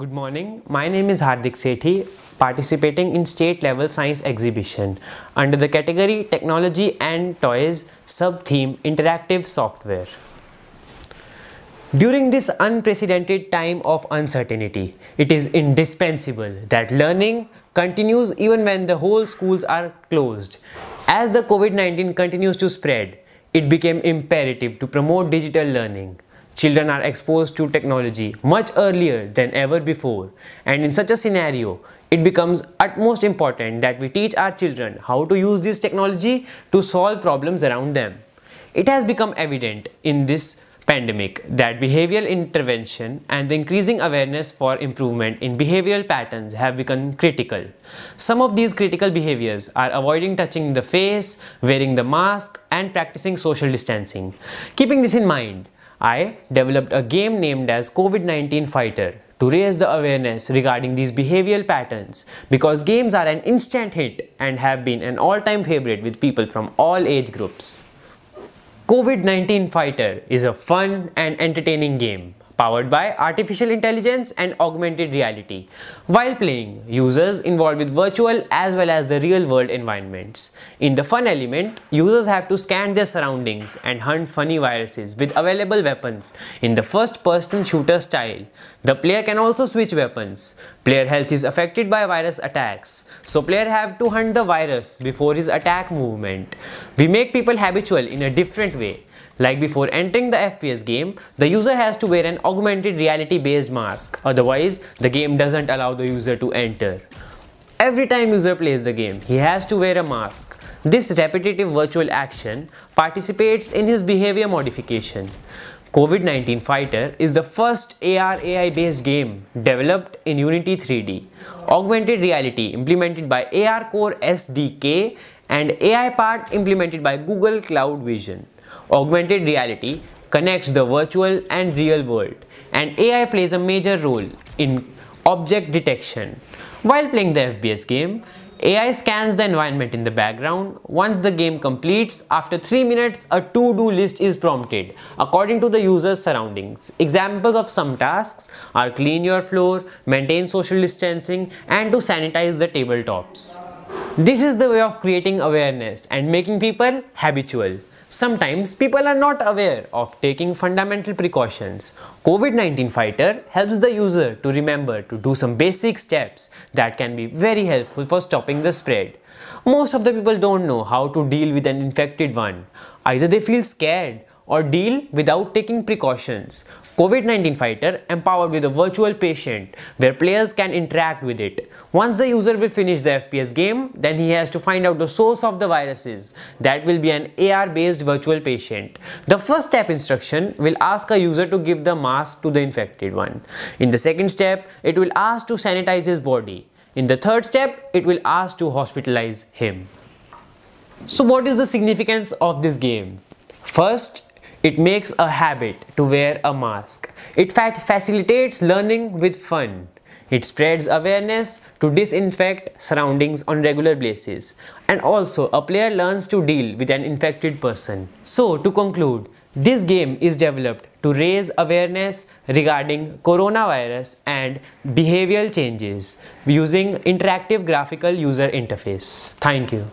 Good morning. My name is Hardik Sethi, participating in state level science exhibition under the category Technology and Toys sub theme Interactive Software. During this unprecedented time of uncertainty, it is indispensable that learning continues even when the whole schools are closed. As the COVID-19 continues to spread, it became imperative to promote digital learning. Children are exposed to technology much earlier than ever before and in such a scenario, it becomes utmost important that we teach our children how to use this technology to solve problems around them. It has become evident in this pandemic that behavioral intervention and the increasing awareness for improvement in behavioral patterns have become critical. Some of these critical behaviors are avoiding touching the face, wearing the mask and practicing social distancing. Keeping this in mind, I developed a game named as COVID-19 Fighter to raise the awareness regarding these behavioral patterns because games are an instant hit and have been an all-time favorite with people from all age groups. COVID-19 Fighter is a fun and entertaining game powered by artificial intelligence and augmented reality. While playing, users involved with virtual as well as the real world environments. In the fun element, users have to scan their surroundings and hunt funny viruses with available weapons in the first person shooter style. The player can also switch weapons. Player health is affected by virus attacks, so player have to hunt the virus before his attack movement. We make people habitual in a different way. Like before entering the FPS game, the user has to wear an augmented reality based mask, otherwise the game doesn't allow the user to enter. Every time user plays the game, he has to wear a mask. This repetitive virtual action participates in his behavior modification. COVID-19 Fighter is the first AR-AI based game developed in Unity 3D. Augmented reality implemented by AR Core SDK and AI part implemented by Google Cloud Vision. Augmented reality connects the virtual and real world and AI plays a major role in object detection. While playing the FBS game, AI scans the environment in the background. Once the game completes, after 3 minutes, a to-do list is prompted according to the user's surroundings. Examples of some tasks are clean your floor, maintain social distancing, and to sanitize the tabletops. This is the way of creating awareness and making people habitual. Sometimes people are not aware of taking fundamental precautions. COVID-19 Fighter helps the user to remember to do some basic steps that can be very helpful for stopping the spread. Most of the people don't know how to deal with an infected one. Either they feel scared or deal without taking precautions. COVID-19 Fighter empowered with a virtual patient where players can interact with it. Once the user will finish the FPS game, then he has to find out the source of the viruses. That will be an AR based virtual patient. The first step instruction will ask a user to give the mask to the infected one. In the second step, it will ask to sanitize his body. In the third step, it will ask to hospitalize him. So what is the significance of this game? First, it makes a habit to wear a mask. It facilitates learning with fun. It spreads awareness to disinfect surroundings on regular basis. And also, a player learns to deal with an infected person. So, to conclude, this game is developed to raise awareness regarding coronavirus and behavioral changes using interactive graphical user interface. Thank you.